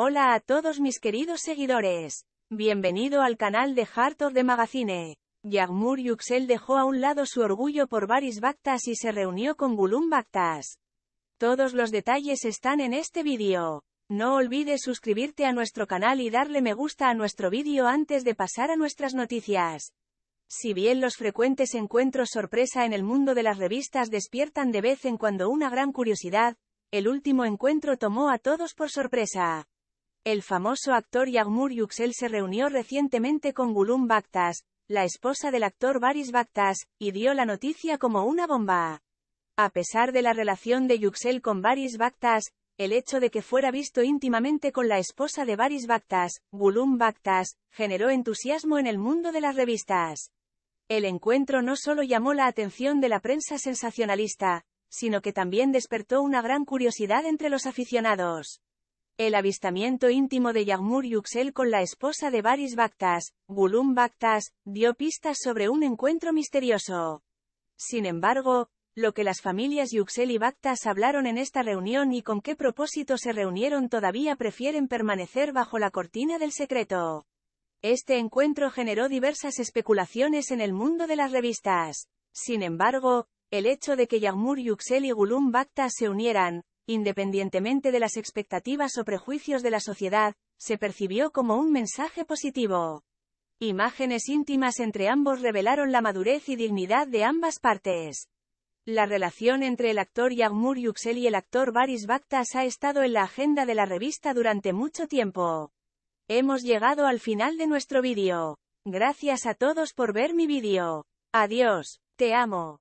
Hola a todos mis queridos seguidores. Bienvenido al canal de Heart de the Magazine. Yagmur Yuxel dejó a un lado su orgullo por varis Bactas y se reunió con Bulum Bactas. Todos los detalles están en este vídeo. No olvides suscribirte a nuestro canal y darle me gusta a nuestro vídeo antes de pasar a nuestras noticias. Si bien los frecuentes encuentros sorpresa en el mundo de las revistas despiertan de vez en cuando una gran curiosidad, el último encuentro tomó a todos por sorpresa. El famoso actor Yagmur Yuxel se reunió recientemente con Gulum Baktas, la esposa del actor Baris Baktas, y dio la noticia como una bomba. A pesar de la relación de Yuxel con Baris Baktas, el hecho de que fuera visto íntimamente con la esposa de Baris Baktas, Gulum Baktas, generó entusiasmo en el mundo de las revistas. El encuentro no solo llamó la atención de la prensa sensacionalista, sino que también despertó una gran curiosidad entre los aficionados. El avistamiento íntimo de Yagmur Yuxel con la esposa de Baris bactas Gulum bactas dio pistas sobre un encuentro misterioso. Sin embargo, lo que las familias Yuxel y Baktas hablaron en esta reunión y con qué propósito se reunieron todavía prefieren permanecer bajo la cortina del secreto. Este encuentro generó diversas especulaciones en el mundo de las revistas. Sin embargo, el hecho de que Yagmur Yuxel y Gulum bactas se unieran, independientemente de las expectativas o prejuicios de la sociedad, se percibió como un mensaje positivo. Imágenes íntimas entre ambos revelaron la madurez y dignidad de ambas partes. La relación entre el actor Yagmur Yuxel y el actor Baris Baktas ha estado en la agenda de la revista durante mucho tiempo. Hemos llegado al final de nuestro vídeo. Gracias a todos por ver mi vídeo. Adiós, te amo.